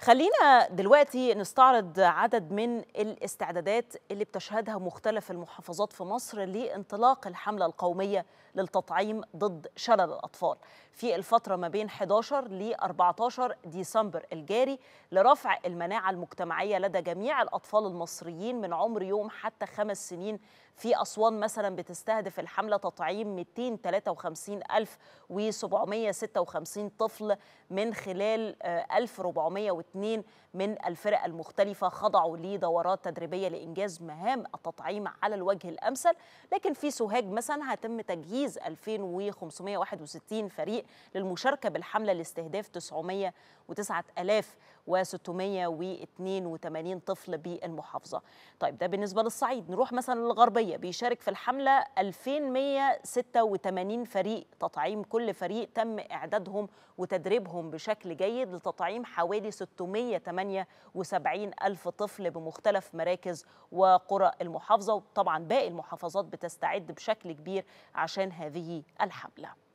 خلينا دلوقتي نستعرض عدد من الاستعدادات اللي بتشهدها مختلف المحافظات في مصر لانطلاق الحملة القومية للتطعيم ضد شلل الأطفال في الفترة ما بين 11 ل 14 ديسمبر الجاري لرفع المناعة المجتمعية لدى جميع الأطفال المصريين من عمر يوم حتى خمس سنين في أسوان مثلا بتستهدف الحملة تطعيم 253,756 طفل من خلال 1400 آه، واثنين من الفرق المختلفة خضعوا لدورات تدريبية لإنجاز مهام التطعيم على الوجه الأمثل لكن في سوهاج مثلا هتم تجهيز 2561 فريق للمشاركة بالحملة لاستهداف 909682 طفل بالمحافظة طيب ده بالنسبة للصعيد نروح مثلا للغربية بيشارك في الحملة 2186 فريق تطعيم كل فريق تم إعدادهم وتدريبهم بشكل جيد لتطعيم حوالي 600 678 ألف طفل بمختلف مراكز وقرى المحافظة وطبعا باقي المحافظات بتستعد بشكل كبير عشان هذه الحملة